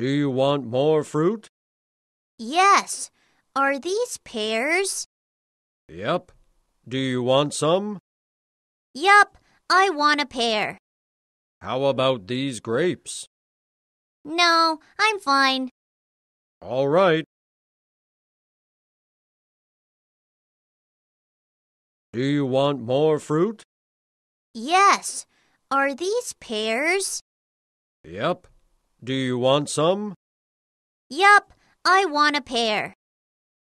Do you want more fruit? Yes. Are these pears? Yep. Do you want some? Yep, I want a pear. How about these grapes? No, I'm fine. All right. Do you want more fruit? Yes. Are these pears? Yep. Do you want some? Yup, I want a pear.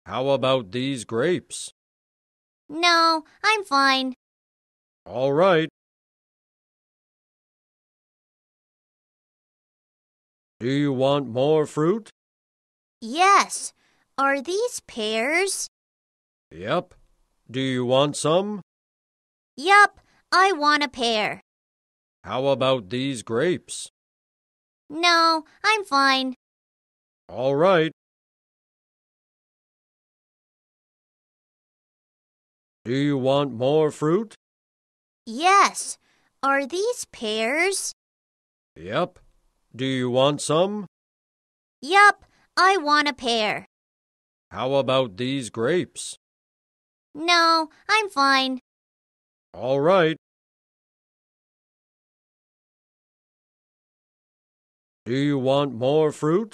How about these grapes? No, I'm fine. All right. Do you want more fruit? Yes. Are these pears? Yep. Do you want some? Yup, I want a pear. How about these grapes? No, I'm fine. All right. Do you want more fruit? Yes. Are these pears? Yep. Do you want some? Yep, I want a pear. How about these grapes? No, I'm fine. All right. Do you want more fruit?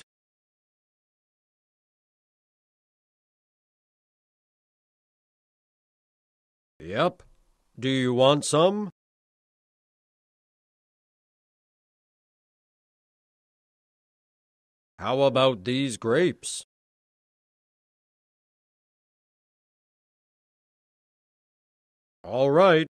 Yep. Do you want some? How about these grapes? All right.